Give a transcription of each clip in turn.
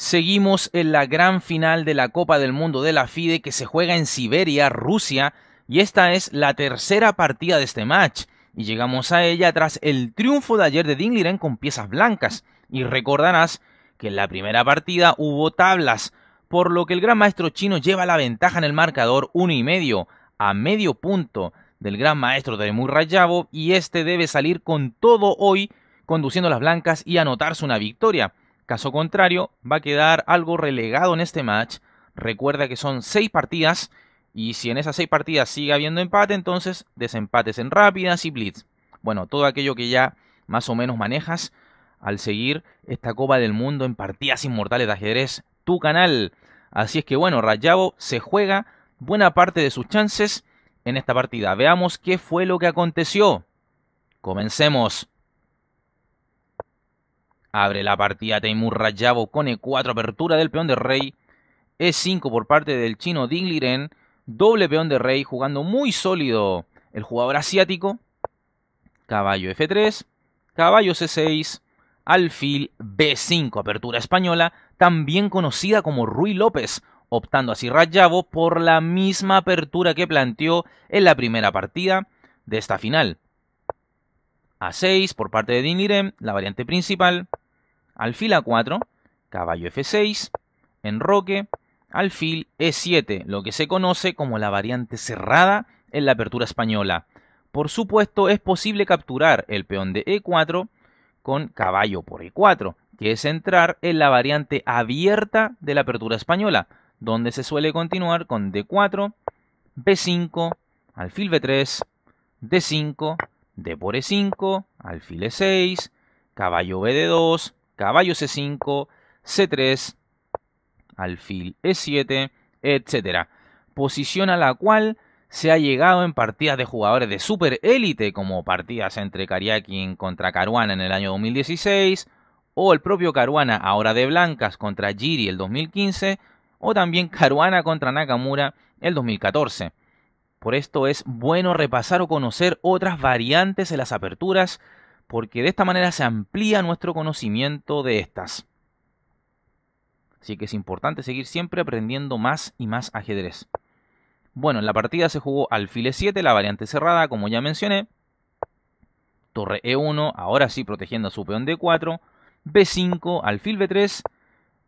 Seguimos en la gran final de la Copa del Mundo de la FIDE que se juega en Siberia, Rusia, y esta es la tercera partida de este match. Y llegamos a ella tras el triunfo de ayer de Dingliren con piezas blancas. Y recordarás que en la primera partida hubo tablas, por lo que el gran maestro chino lleva la ventaja en el marcador uno y medio, a medio punto del gran maestro de Rayabo, y este debe salir con todo hoy, conduciendo las blancas y anotarse una victoria. Caso contrario, va a quedar algo relegado en este match. Recuerda que son 6 partidas y si en esas 6 partidas sigue habiendo empate, entonces desempates en rápidas y blitz. Bueno, todo aquello que ya más o menos manejas al seguir esta Copa del Mundo en partidas inmortales de ajedrez, tu canal. Así es que bueno, Rayabo se juega buena parte de sus chances en esta partida. Veamos qué fue lo que aconteció. Comencemos. Abre la partida Temur Rajabo con E4, apertura del peón de rey. E5 por parte del chino Ding Liren, Doble peón de rey, jugando muy sólido el jugador asiático. Caballo F3, caballo C6, alfil B5, apertura española, también conocida como Ruy López, optando así Rajabo por la misma apertura que planteó en la primera partida de esta final. A6 por parte de Ding Liren, la variante principal alfil a4, caballo f6, enroque, alfil e7, lo que se conoce como la variante cerrada en la apertura española. Por supuesto, es posible capturar el peón de e4 con caballo por e4, que es entrar en la variante abierta de la apertura española, donde se suele continuar con d4, b5, alfil b3, d5, d por e5, alfil e6, caballo b de 2 caballo C5, C3, alfil E7, etc. Posición a la cual se ha llegado en partidas de jugadores de super élite como partidas entre Kariakin contra Caruana en el año 2016 o el propio Caruana ahora de blancas contra Giri el 2015 o también Caruana contra Nakamura el 2014. Por esto es bueno repasar o conocer otras variantes de las aperturas porque de esta manera se amplía nuestro conocimiento de estas. Así que es importante seguir siempre aprendiendo más y más ajedrez. Bueno, en la partida se jugó alfil 7, la variante cerrada, como ya mencioné. Torre E1, ahora sí protegiendo a su peón D4. B5, alfil B3,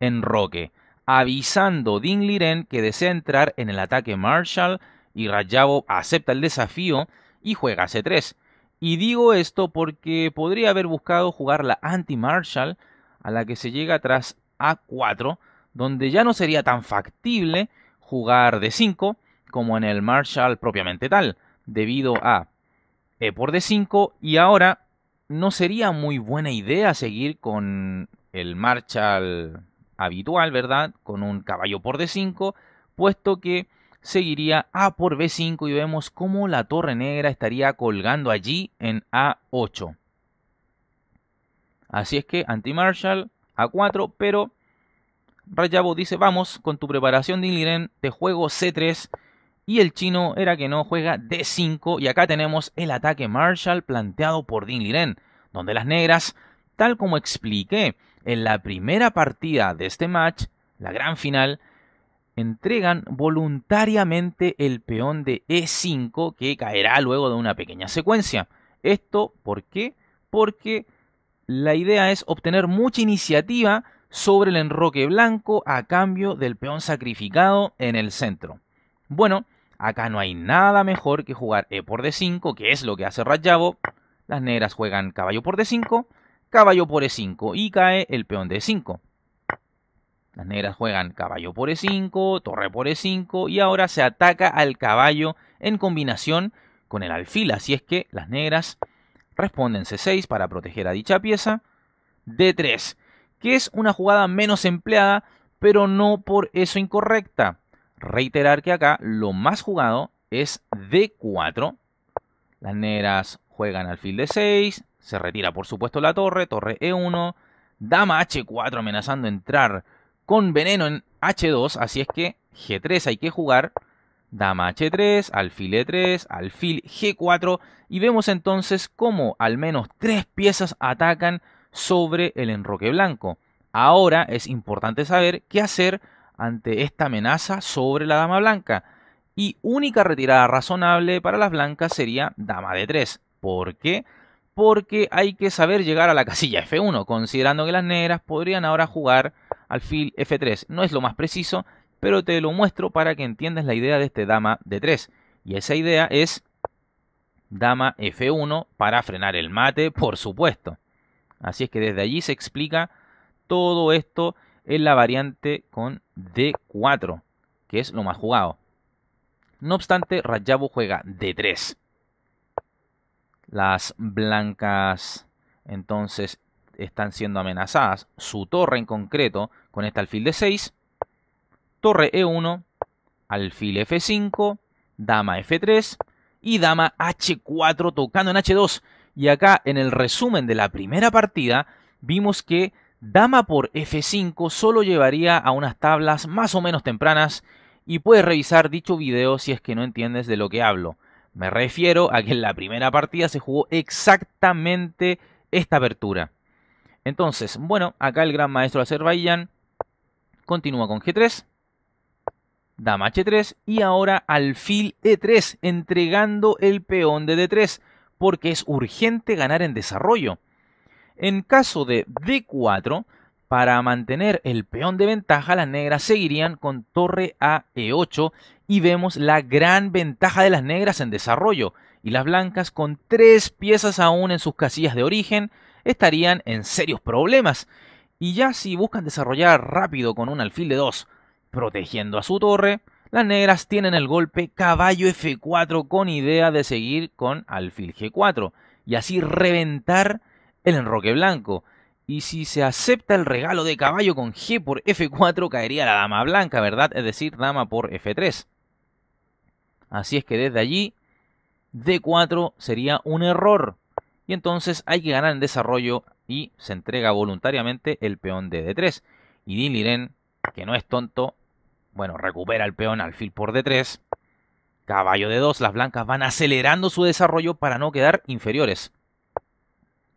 enroque. Avisando Ding Liren que desea entrar en el ataque Marshall y Rayabo acepta el desafío y juega C3. Y digo esto porque podría haber buscado jugar la anti-Marshall, a la que se llega tras A4, donde ya no sería tan factible jugar D5 como en el Marshall propiamente tal, debido a E por D5 y ahora no sería muy buena idea seguir con el Marshall habitual, ¿verdad? Con un caballo por D5, puesto que seguiría A por B5 y vemos cómo la torre negra estaría colgando allí en A8. Así es que anti-Marshall A4, pero Rayabo dice vamos con tu preparación de Liren, te juego C3 y el chino era que no juega D5 y acá tenemos el ataque Marshall planteado por Din Liren, donde las negras, tal como expliqué en la primera partida de este match, la gran final, entregan voluntariamente el peón de E5 que caerá luego de una pequeña secuencia. Esto, ¿por qué? Porque la idea es obtener mucha iniciativa sobre el enroque blanco a cambio del peón sacrificado en el centro. Bueno, acá no hay nada mejor que jugar E por D5, que es lo que hace Rayabo. Las negras juegan caballo por D5, caballo por E5 y cae el peón de e 5 las negras juegan caballo por E5, torre por E5 y ahora se ataca al caballo en combinación con el alfil. Así es que las negras responden C6 para proteger a dicha pieza. D3, que es una jugada menos empleada, pero no por eso incorrecta. Reiterar que acá lo más jugado es D4. Las negras juegan alfil de 6 se retira por supuesto la torre, torre E1, dama H4 amenazando entrar con veneno en H2, así es que G3 hay que jugar. Dama H3, alfil E3, alfil G4 y vemos entonces cómo al menos tres piezas atacan sobre el enroque blanco. Ahora es importante saber qué hacer ante esta amenaza sobre la dama blanca y única retirada razonable para las blancas sería dama D3. ¿Por qué? Porque hay que saber llegar a la casilla F1, considerando que las negras podrían ahora jugar alfil f3. No es lo más preciso, pero te lo muestro para que entiendas la idea de este dama d 3. Y esa idea es dama f1 para frenar el mate, por supuesto. Así es que desde allí se explica todo esto en la variante con d4, que es lo más jugado. No obstante, Rajabu juega d3. Las blancas entonces están siendo amenazadas. Su torre en concreto con este alfil de 6. Torre E1, alfil F5, dama F3 y dama H4 tocando en H2. Y acá en el resumen de la primera partida vimos que dama por F5 solo llevaría a unas tablas más o menos tempranas y puedes revisar dicho video si es que no entiendes de lo que hablo. Me refiero a que en la primera partida se jugó exactamente esta apertura. Entonces, bueno, acá el gran maestro de Azerbaiyán continúa con G3, dama H3 y ahora alfil E3, entregando el peón de D3, porque es urgente ganar en desarrollo. En caso de D4, para mantener el peón de ventaja, las negras seguirían con torre a E8 y vemos la gran ventaja de las negras en desarrollo y las blancas con tres piezas aún en sus casillas de origen estarían en serios problemas. Y ya si buscan desarrollar rápido con un alfil de 2, protegiendo a su torre, las negras tienen el golpe caballo F4 con idea de seguir con alfil G4 y así reventar el enroque blanco. Y si se acepta el regalo de caballo con G por F4 caería la dama blanca, ¿verdad? Es decir, dama por F3. Así es que desde allí D4 sería un error y entonces hay que ganar en desarrollo y se entrega voluntariamente el peón de D3. Y Diliren que no es tonto, bueno, recupera el peón alfil por D3. Caballo de 2, las blancas van acelerando su desarrollo para no quedar inferiores.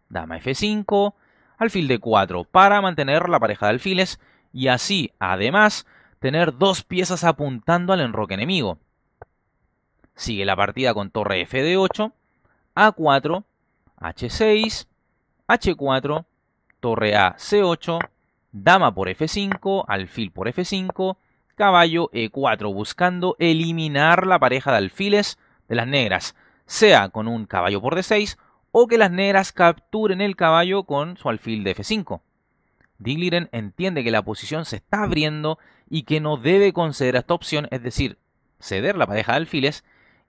Dama F5, alfil de 4 para mantener la pareja de alfiles y así, además, tener dos piezas apuntando al enroque enemigo. Sigue la partida con torre F de 8, A4 H6, H4, torre A C8, dama por F5, alfil por F5, caballo E4, buscando eliminar la pareja de alfiles de las negras, sea con un caballo por D6 o que las negras capturen el caballo con su alfil de F5. Digliren entiende que la posición se está abriendo y que no debe conceder esta opción, es decir, ceder la pareja de alfiles,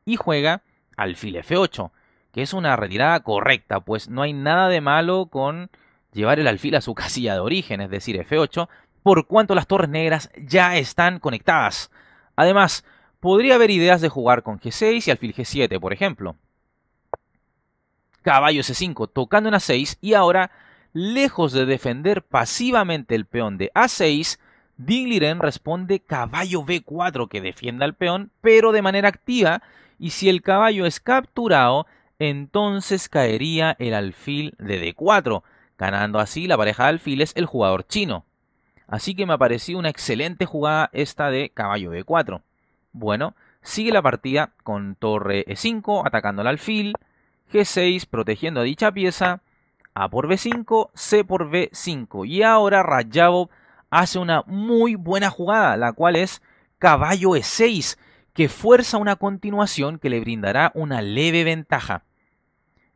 y juega alfil F8, que es una retirada correcta, pues no hay nada de malo con llevar el alfil a su casilla de origen, es decir, F8, por cuanto las torres negras ya están conectadas. Además, podría haber ideas de jugar con G6 y alfil G7, por ejemplo. Caballo C5 tocando en A6 y ahora, lejos de defender pasivamente el peón de A6, Digliren responde caballo B4 que defienda al peón, pero de manera activa, y si el caballo es capturado, entonces caería el alfil de D4, ganando así la pareja de alfiles el jugador chino. Así que me pareció una excelente jugada esta de caballo B4. Bueno, sigue la partida con torre E5 atacando al alfil, G6 protegiendo a dicha pieza, A por B5, C por B5 y ahora Rajabov hace una muy buena jugada, la cual es caballo E6, que fuerza una continuación que le brindará una leve ventaja.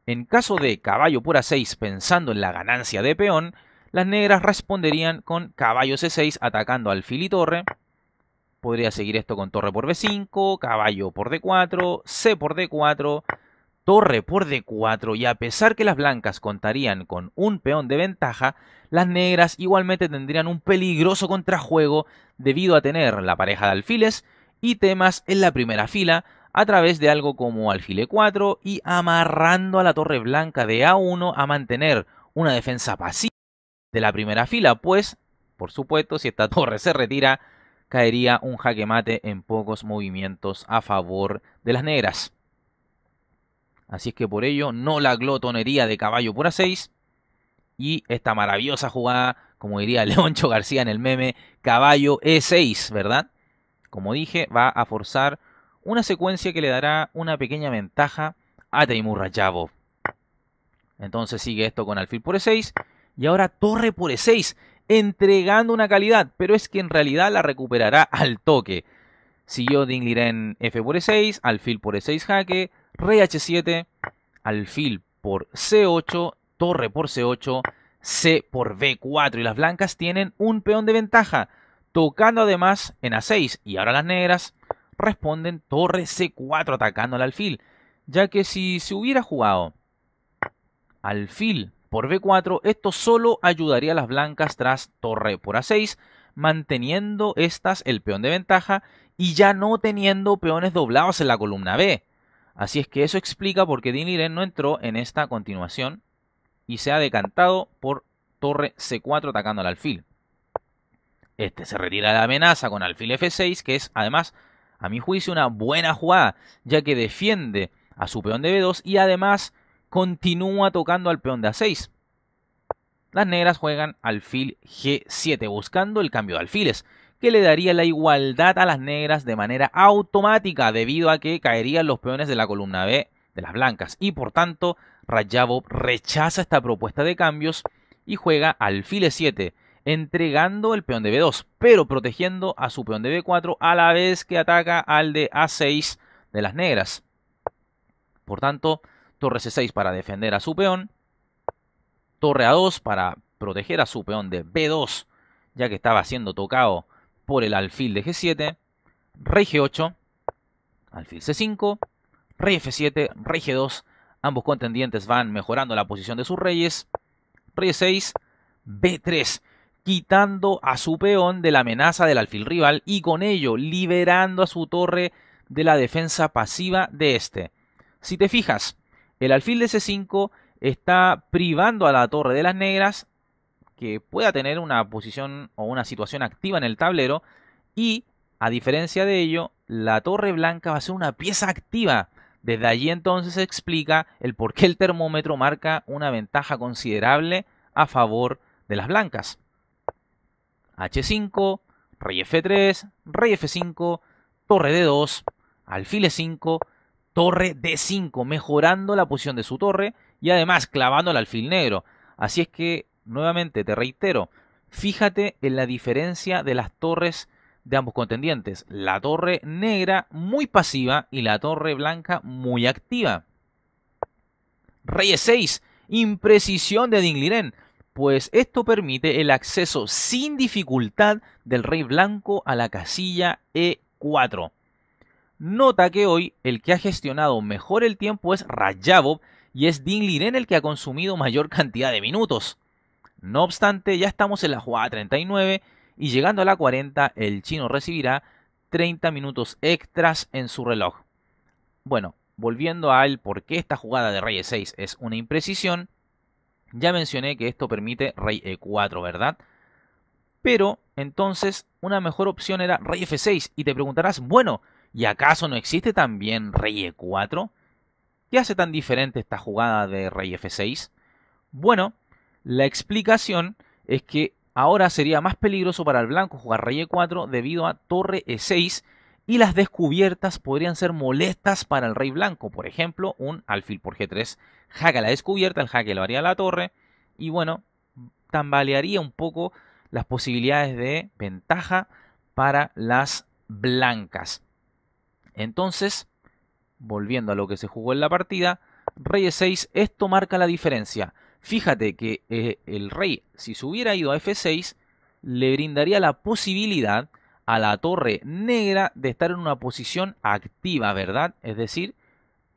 En caso de caballo por a6 pensando en la ganancia de peón, las negras responderían con caballo c6 atacando alfil y torre. Podría seguir esto con torre por b5, caballo por d4, c por d4, torre por d4 y a pesar que las blancas contarían con un peón de ventaja, las negras igualmente tendrían un peligroso contrajuego debido a tener la pareja de alfiles y temas en la primera fila a través de algo como alfil 4 y amarrando a la torre blanca de A1 a mantener una defensa pasiva de la primera fila, pues, por supuesto, si esta torre se retira, caería un jaque mate en pocos movimientos a favor de las negras. Así es que por ello, no la glotonería de caballo por a 6 y esta maravillosa jugada, como diría Leoncho García en el meme, caballo E6, ¿verdad? Como dije, va a forzar una secuencia que le dará una pequeña ventaja a Teimur Rajabov. Entonces sigue esto con alfil por E6 y ahora torre por E6, entregando una calidad, pero es que en realidad la recuperará al toque. Siguió Dingliren F por E6, alfil por E6 jaque, rey H7, alfil por C8, torre por C8, C por B4 y las blancas tienen un peón de ventaja tocando además en A6 y ahora las negras responden torre C4 atacando al alfil, ya que si se hubiera jugado alfil por B4, esto solo ayudaría a las blancas tras torre por A6, manteniendo estas el peón de ventaja y ya no teniendo peones doblados en la columna B. Así es que eso explica por qué dinire no entró en esta continuación y se ha decantado por torre C4 atacando al alfil. Este se retira la amenaza con alfil F6, que es además, a mi juicio, una buena jugada, ya que defiende a su peón de B2 y además continúa tocando al peón de A6. Las negras juegan alfil G7, buscando el cambio de alfiles, que le daría la igualdad a las negras de manera automática, debido a que caerían los peones de la columna B de las blancas, y por tanto, Rajabov rechaza esta propuesta de cambios y juega alfil 7 entregando el peón de B2, pero protegiendo a su peón de B4 a la vez que ataca al de A6 de las negras. Por tanto, torre C6 para defender a su peón, torre A2 para proteger a su peón de B2, ya que estaba siendo tocado por el alfil de G7, rey G8, alfil C5, rey F7, rey G2, ambos contendientes van mejorando la posición de sus reyes, rey 6, B3 quitando a su peón de la amenaza del alfil rival y con ello liberando a su torre de la defensa pasiva de este. Si te fijas, el alfil de C5 está privando a la torre de las negras que pueda tener una posición o una situación activa en el tablero y a diferencia de ello, la torre blanca va a ser una pieza activa. Desde allí entonces se explica el por qué el termómetro marca una ventaja considerable a favor de las blancas. H5, rey F3, rey F5, torre D2, alfil E5, torre D5, mejorando la posición de su torre y además clavando el alfil negro. Así es que, nuevamente, te reitero, fíjate en la diferencia de las torres de ambos contendientes. La torre negra muy pasiva y la torre blanca muy activa. Rey e 6, imprecisión de Liren pues esto permite el acceso sin dificultad del rey blanco a la casilla E4. Nota que hoy el que ha gestionado mejor el tiempo es Rajabov y es Ding Liren el que ha consumido mayor cantidad de minutos. No obstante, ya estamos en la jugada 39 y llegando a la 40 el chino recibirá 30 minutos extras en su reloj. Bueno, volviendo al por qué esta jugada de rey 6 es una imprecisión, ya mencioné que esto permite rey e4, ¿verdad? Pero entonces una mejor opción era rey f6 y te preguntarás, bueno, ¿y acaso no existe también rey e4? ¿Qué hace tan diferente esta jugada de rey f6? Bueno, la explicación es que ahora sería más peligroso para el blanco jugar rey e4 debido a torre e6 y las descubiertas podrían ser molestas para el rey blanco, por ejemplo, un alfil por g3 jaca la descubierta, el jaque lo haría la torre y bueno, tambalearía un poco las posibilidades de ventaja para las blancas. Entonces, volviendo a lo que se jugó en la partida, rey e6, esto marca la diferencia. Fíjate que eh, el rey, si se hubiera ido a f6, le brindaría la posibilidad a la torre negra de estar en una posición activa, ¿verdad? Es decir,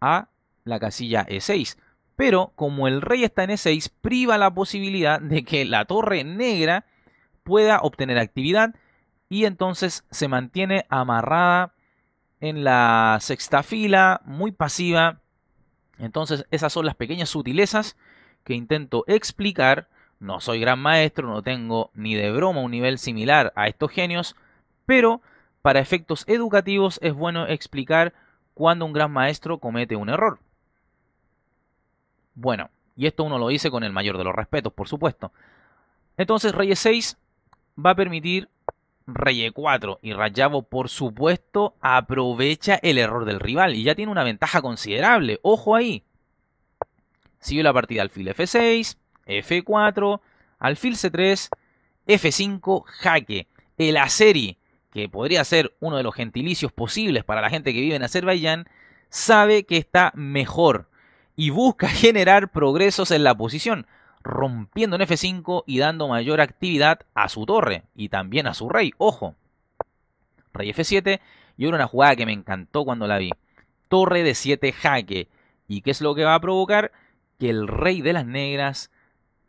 a la casilla E6. Pero como el rey está en E6, priva la posibilidad de que la torre negra pueda obtener actividad y entonces se mantiene amarrada en la sexta fila, muy pasiva. Entonces esas son las pequeñas sutilezas que intento explicar. No soy gran maestro, no tengo ni de broma un nivel similar a estos genios, pero para efectos educativos es bueno explicar cuando un gran maestro comete un error. Bueno, y esto uno lo dice con el mayor de los respetos, por supuesto. Entonces, rey e 6 va a permitir rey e 4 y Rayavo, por supuesto, aprovecha el error del rival y ya tiene una ventaja considerable. Ojo ahí. Sigue la partida alfil F6, F4, alfil C3, F5, jaque. El Aceri que podría ser uno de los gentilicios posibles para la gente que vive en Azerbaiyán, sabe que está mejor y busca generar progresos en la posición, rompiendo en F5 y dando mayor actividad a su torre y también a su rey, ojo. Rey F7, y una jugada que me encantó cuando la vi. Torre de 7 jaque. ¿Y qué es lo que va a provocar? Que el rey de las negras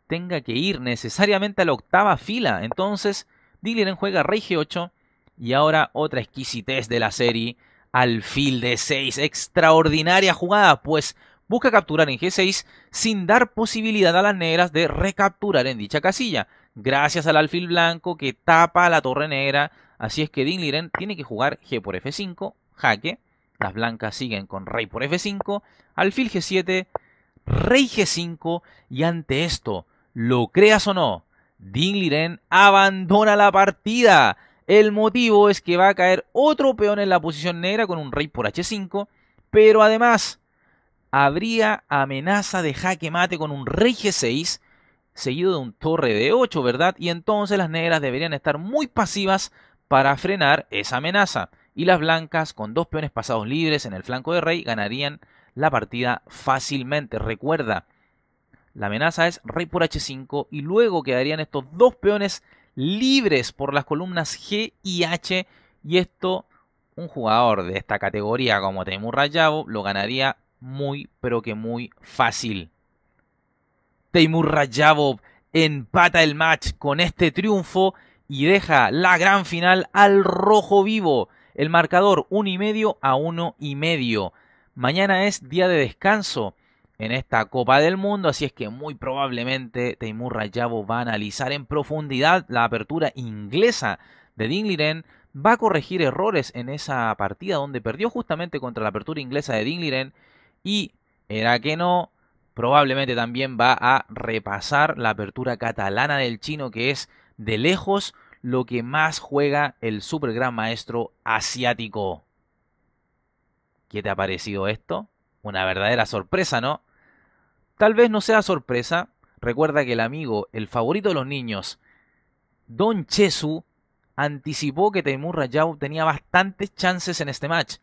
tenga que ir necesariamente a la octava fila. Entonces, Dillian juega rey G8 y ahora otra exquisitez de la serie, alfil de 6, extraordinaria jugada, pues busca capturar en G6 sin dar posibilidad a las negras de recapturar en dicha casilla, gracias al alfil blanco que tapa a la torre negra, así es que Ding Liren tiene que jugar G por F5, jaque, las blancas siguen con rey por F5, alfil G7, rey G5 y ante esto, lo creas o no, Ding Liren abandona la partida. El motivo es que va a caer otro peón en la posición negra con un rey por h5, pero además habría amenaza de jaque mate con un rey g6 seguido de un torre de 8, ¿verdad? Y entonces las negras deberían estar muy pasivas para frenar esa amenaza. Y las blancas, con dos peones pasados libres en el flanco de rey, ganarían la partida fácilmente. Recuerda, la amenaza es rey por h5 y luego quedarían estos dos peones libres por las columnas G y H. Y esto, un jugador de esta categoría como Temur Rayabo lo ganaría muy, pero que muy fácil. Teimur Rajabov empata el match con este triunfo y deja la gran final al rojo vivo. El marcador 1 y medio a uno y medio. Mañana es día de descanso en esta Copa del Mundo, así es que muy probablemente Teimur Rayabo va a analizar en profundidad la apertura inglesa de Dingliren, va a corregir errores en esa partida donde perdió justamente contra la apertura inglesa de Dingliren y era que no, probablemente también va a repasar la apertura catalana del chino que es de lejos lo que más juega el super gran maestro asiático. ¿Qué te ha parecido esto? una verdadera sorpresa, ¿no? Tal vez no sea sorpresa, recuerda que el amigo, el favorito de los niños, Don Chesu, anticipó que Taimur ya tenía bastantes chances en este match.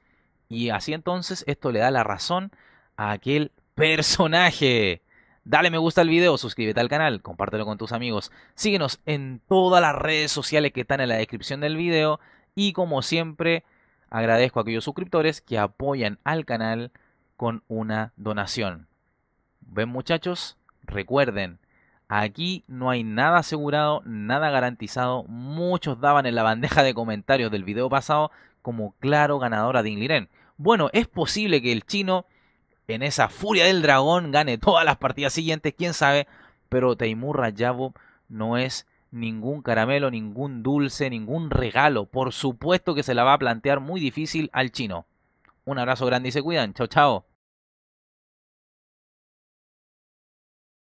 Y así entonces esto le da la razón a aquel personaje. Dale me gusta al video, suscríbete al canal, compártelo con tus amigos, síguenos en todas las redes sociales que están en la descripción del video y como siempre agradezco a aquellos suscriptores que apoyan al canal con una donación. ¿Ven muchachos? Recuerden, aquí no hay nada asegurado, nada garantizado. Muchos daban en la bandeja de comentarios del video pasado como claro ganadora de Inliren. Bueno, es posible que el chino en esa furia del dragón gane todas las partidas siguientes, quién sabe, pero Teimurra Rayabo no es ningún caramelo, ningún dulce, ningún regalo. Por supuesto que se la va a plantear muy difícil al chino. Un abrazo grande y se cuidan. Chao, chao.